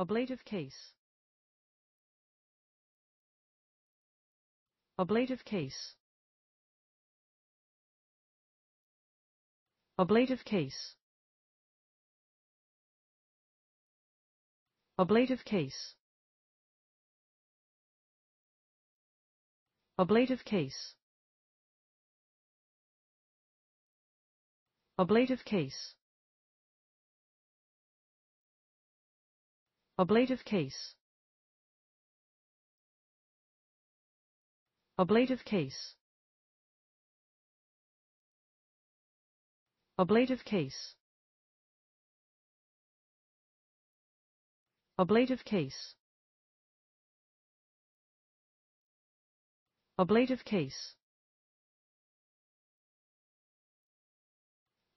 Oblative case. Oblative case. Oblative case. Oblative case. Oblative case. Oblative case. Ablative case. Ablative case. Ablative case. Ablative case. Ablative case.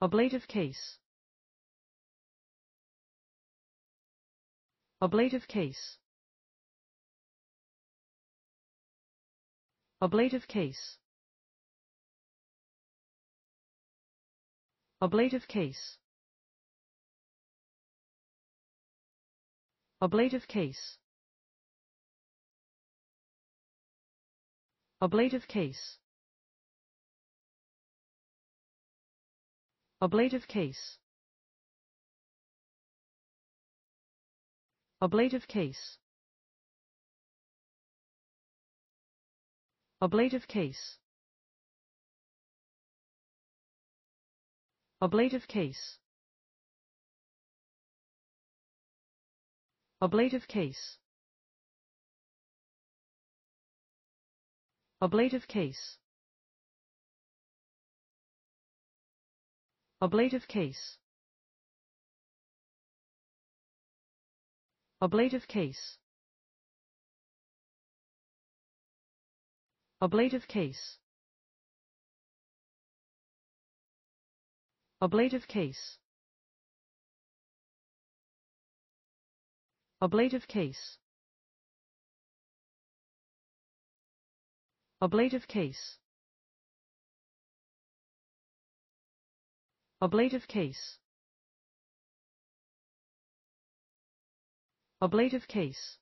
Ablative case. Ablative case. Ablative case. Ablative case. Ablative case. Ablative case. Ablative case. Ablative case. Ablative case. Ablative case. Ablative case. Ablative case. Ablative case. Ablative case. Ablative case. Ablative case. Ablative case. Ablative case. Ablative case. Ablative case.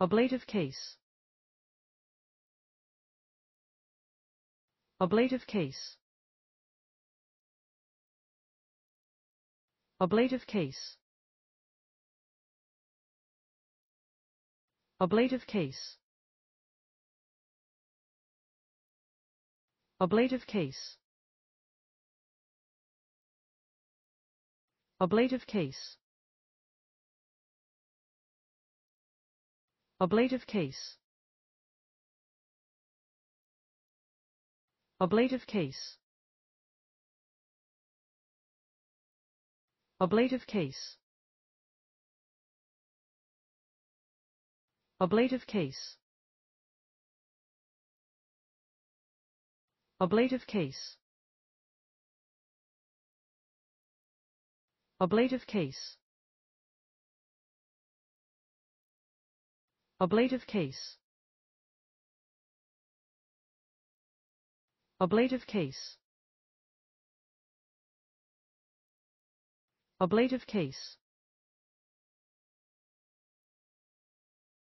Ablative case. Ablative case. Ablative case. Ablative case. Ablative case. Ablative case. Ablative case. Ablative case. Ablative case. Ablative case. Ablative case. Ablative case. Ablative case. Ablative case. Ablative case.